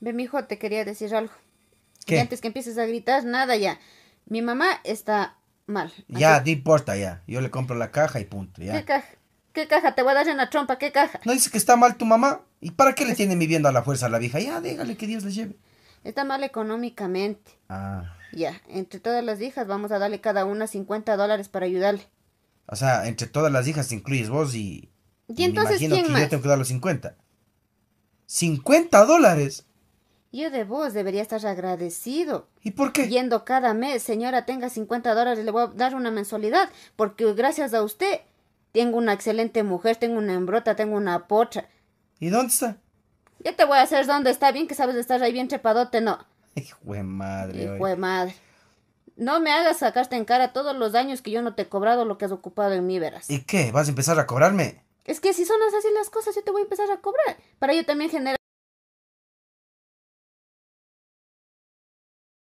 mi hijo, te quería decir algo. ¿Qué? antes que empieces a gritar, nada ya. Mi mamá está mal. Ya, no importa, ya. Yo le compro la caja y punto, ya. ¿Qué caja? ¿Qué caja? Te voy a dar en la trompa, ¿qué caja? ¿No dice que está mal tu mamá? ¿Y para qué le tiene viviendo a la fuerza a la vieja? Ya, déjale que Dios le lleve. Está mal económicamente. Ah. Ya, entre todas las hijas vamos a darle cada una 50 dólares para ayudarle. O sea, entre todas las hijas incluyes vos y... ¿Y entonces quién yo tengo que dar los 50. ¿50 dólares? Yo de vos debería estar agradecido. ¿Y por qué? Yendo cada mes, señora, tenga 50 dólares, le voy a dar una mensualidad, porque gracias a usted tengo una excelente mujer, tengo una embrota, tengo una pocha. ¿Y dónde está? Ya te voy a hacer dónde está, bien que sabes de estar ahí bien trepadote, ¿no? Hijo de madre. Hijo de madre. No me hagas sacarte en cara todos los daños que yo no te he cobrado lo que has ocupado en mí, verás. ¿Y qué? ¿Vas a empezar a cobrarme? Es que si son así las cosas, yo te voy a empezar a cobrar. Para ello también generar.